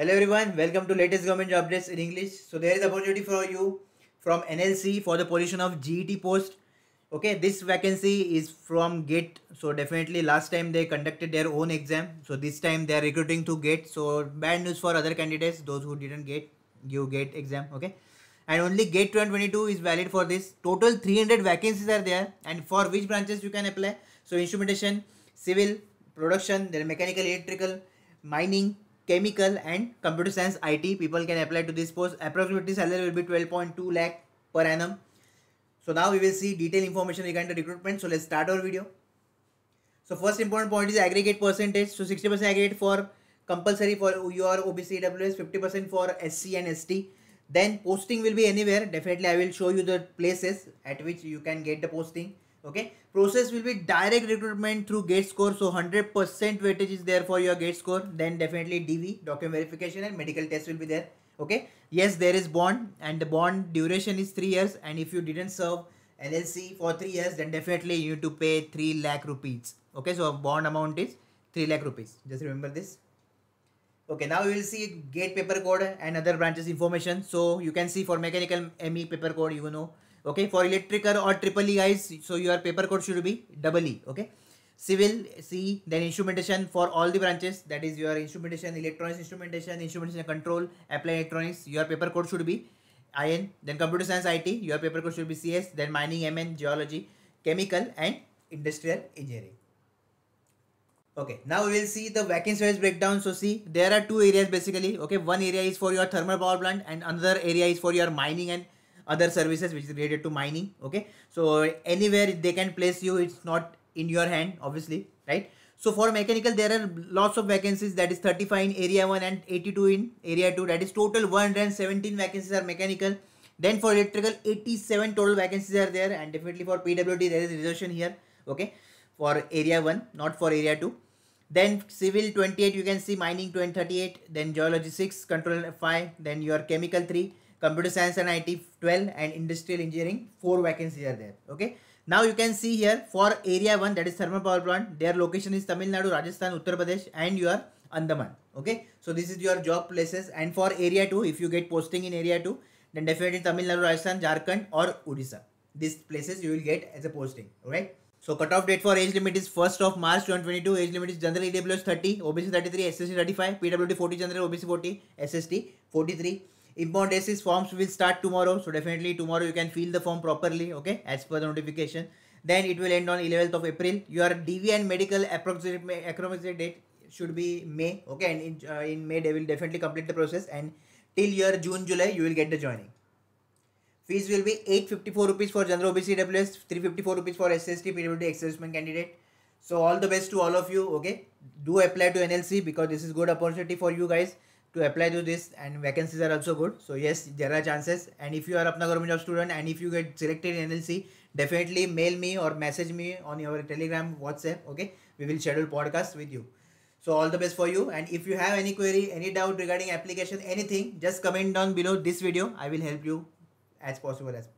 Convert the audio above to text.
Hello everyone, welcome to latest government job updates in English. So there is opportunity for you from NLC for the position of GET post. Okay, this vacancy is from GATE. So definitely last time they conducted their own exam. So this time they are recruiting to GATE. So bad news for other candidates, those who didn't get you GATE exam. Okay. And only GATE 2022 is valid for this. Total 300 vacancies are there and for which branches you can apply. So instrumentation, civil, production, then mechanical, electrical, mining, chemical and computer science IT people can apply to this post. Approximately salary will be 12.2 lakh per annum. So now we will see detailed information regarding the recruitment. So let's start our video. So first important point is aggregate percentage. So 60% aggregate for compulsory for your OBC AWS, 50% for SC and ST. Then posting will be anywhere. Definitely I will show you the places at which you can get the posting okay process will be direct recruitment through gate score so 100 percent weightage is there for your gate score then definitely dv document verification and medical test will be there okay yes there is bond and the bond duration is three years and if you didn't serve llc for three years then definitely you need to pay three lakh rupees okay so bond amount is three lakh rupees just remember this okay now you will see gate paper code and other branches information so you can see for mechanical me paper code you know okay for electrical or triple e guys so your paper code should be double e okay civil c then instrumentation for all the branches that is your instrumentation electronics instrumentation instrumentation control applied electronics your paper code should be in then computer science it your paper code should be cs then mining mn geology chemical and industrial engineering okay now we will see the vacancy wise breakdown so see there are two areas basically okay one area is for your thermal power plant and another area is for your mining and other services which is related to mining okay so anywhere they can place you it's not in your hand obviously right so for mechanical there are lots of vacancies that is 35 in area 1 and 82 in area 2 that is total 117 vacancies are mechanical then for electrical 87 total vacancies are there and definitely for pwd there is reservation here okay for area 1 not for area 2 then civil 28 you can see mining 238 then geology 6 control 5 then your chemical 3 computer science and IT 12 and industrial engineering 4 vacancies are there okay now you can see here for area 1 that is thermal power plant their location is Tamil Nadu Rajasthan Uttar Pradesh and your Andaman okay so this is your job places and for area 2 if you get posting in area 2 then definitely Tamil Nadu Rajasthan Jharkhand or Odisha these places you will get as a posting alright so cutoff date for age limit is 1st of March 2022. Age limit is general EWS 30, OBC 33, SST 35, PWD 40 general, OBC 40, SST 43. Impondesis forms will start tomorrow. So definitely tomorrow you can fill the form properly. Okay. As per the notification. Then it will end on 11th of April. Your DV and medical approximate, date should be May. Okay. And in, uh, in May they will definitely complete the process. And till your June, July you will get the joining. Fees will be 854 rupees for general OBC WS, 354 rupees for SST PWD assessment candidate. So all the best to all of you. Okay. Do apply to NLC because this is good opportunity for you guys to apply to this and vacancies are also good so yes there are chances and if you are apna government job student and if you get selected in nlc definitely mail me or message me on your telegram whatsapp okay we will schedule podcast with you so all the best for you and if you have any query any doubt regarding application anything just comment down below this video i will help you as possible as